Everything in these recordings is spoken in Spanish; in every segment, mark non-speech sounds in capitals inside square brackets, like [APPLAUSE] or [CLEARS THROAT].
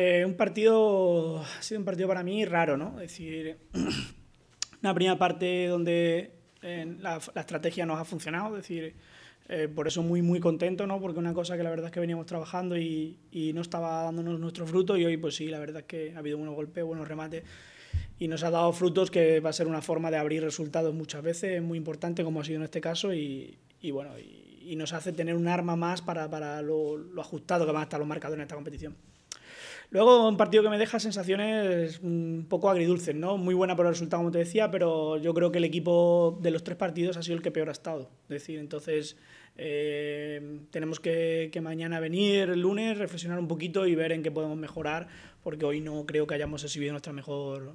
Eh, un partido, ha sido un partido para mí raro, ¿no? Es decir, [CLEARS THROAT] una primera parte donde la, estrategia nos ha funcionado, es decir, eh, por eso muy, muy contento, ¿no? Porque una cosa que la verdad es que veníamos trabajando y, no estaba dándonos nuestro fruto y hoy pues sí, la verdad es que ha habido buenos golpes, buenos remates y nos ha dado frutos que va a ser una forma de abrir resultados muchas veces, muy importante como ha sido en este caso y, bueno, y, nos hace tener un arma más para, lo, lo ajustado que van a estar los marcadores en esta competición. Luego, un partido que me deja sensaciones un poco agridulces, ¿no? Muy buena por el resultado, como te decía, pero yo creo que el equipo de los tres partidos ha sido el que peor ha estado. decir, entonces eh, tenemos que, que, mañana venir, el lunes, reflexionar un poquito y ver en qué podemos mejorar, porque hoy no creo que hayamos exhibido nuestra mejor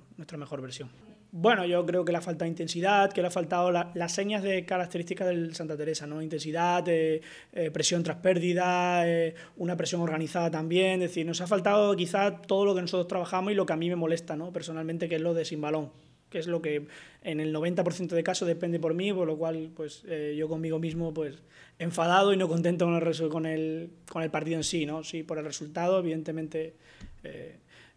versión. Bueno, yo creo que le ha faltado intensidad, que le ha faltado las señas de características del Santa Teresa, ¿no? Intensidad, eh, eh, presión tras pérdida, eh, una presión organizada también, es decir, nos ha faltado quizá todo lo que nosotros trabajamos y lo que a mí me molesta, ¿no? Personalmente, que es lo de sin balón que es lo que en el 90% de casos depende por mí, por lo cual pues yo conmigo mismo pues enfadado y no contento con el, con el, con el partido en sí, ¿no? Sí, por el resultado, evidentemente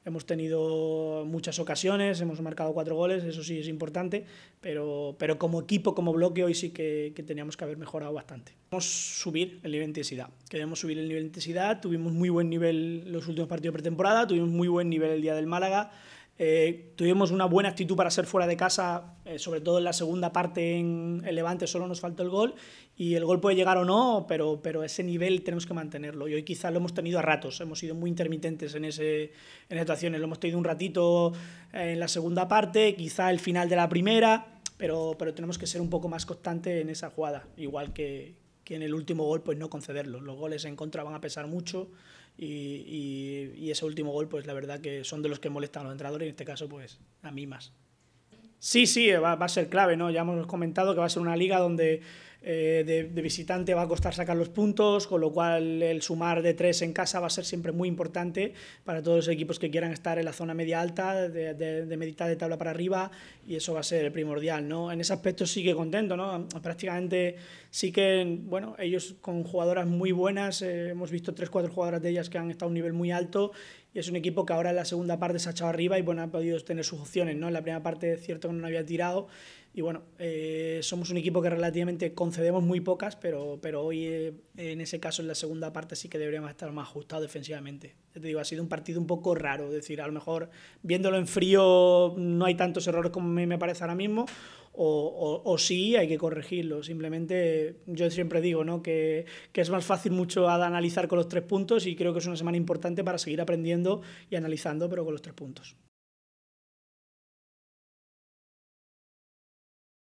hemos tenido muchas ocasiones, hemos marcado cuatro goles, eso sí es importante, pero, pero como equipo, como bloque, hoy sí que, teníamos que haber mejorado bastante. Queremos subir el nivel de intensidad, queremos subir el nivel de intensidad, tuvimos muy buen nivel los últimos partidos pretemporada, tuvimos muy buen nivel el día del Málaga, eh, tuvimos una buena actitud para ser fuera de casa, eh, sobre todo en la segunda parte en Levante solo nos faltó el gol y el gol puede llegar o no, pero, pero ese nivel tenemos que mantenerlo y hoy quizás lo hemos tenido a ratos, hemos sido muy intermitentes en, ese, en actuaciones, lo hemos tenido un ratito eh, en la segunda parte, quizá el final de la primera, pero, pero tenemos que ser un poco más constante en esa jugada, igual que, que en el último gol pues no concederlo. Los goles en contra van a pesar mucho y, ese último gol pues la verdad que son de los que molestan a los entrenadores y en este caso pues a mí más. Sí, sí, va, a ser clave, ¿no? Ya hemos comentado que va a ser una liga donde eh, de, visitante va a costar sacar los puntos, con lo cual el sumar de tres en casa va a ser siempre muy importante para todos los equipos que quieran estar en la zona media alta, de, meditar de tabla para arriba, y eso va a ser primordial. ¿no? En ese aspecto sí que contento, ¿no? prácticamente sí que, bueno, ellos con jugadoras muy buenas, eh, hemos visto tres, cuatro jugadoras de ellas que han estado a un nivel muy alto y es un equipo que ahora en la segunda parte se ha echado arriba y bueno, ha podido tener sus opciones, ¿no? En la primera parte es cierto que no había tirado, y bueno, eh, somos un equipo que relativamente concedemos muy pocas, pero, pero hoy eh, en ese caso, en la segunda parte, sí que deberíamos estar más ajustados defensivamente. Ya te digo, ha sido un partido un poco raro. Es decir, a lo mejor viéndolo en frío no hay tantos errores como me parece ahora mismo, o, o, sí hay que corregirlo. Simplemente yo siempre digo ¿no? que, que es más fácil mucho analizar con los tres puntos y creo que es una semana importante para seguir aprendiendo y analizando, pero con los tres puntos.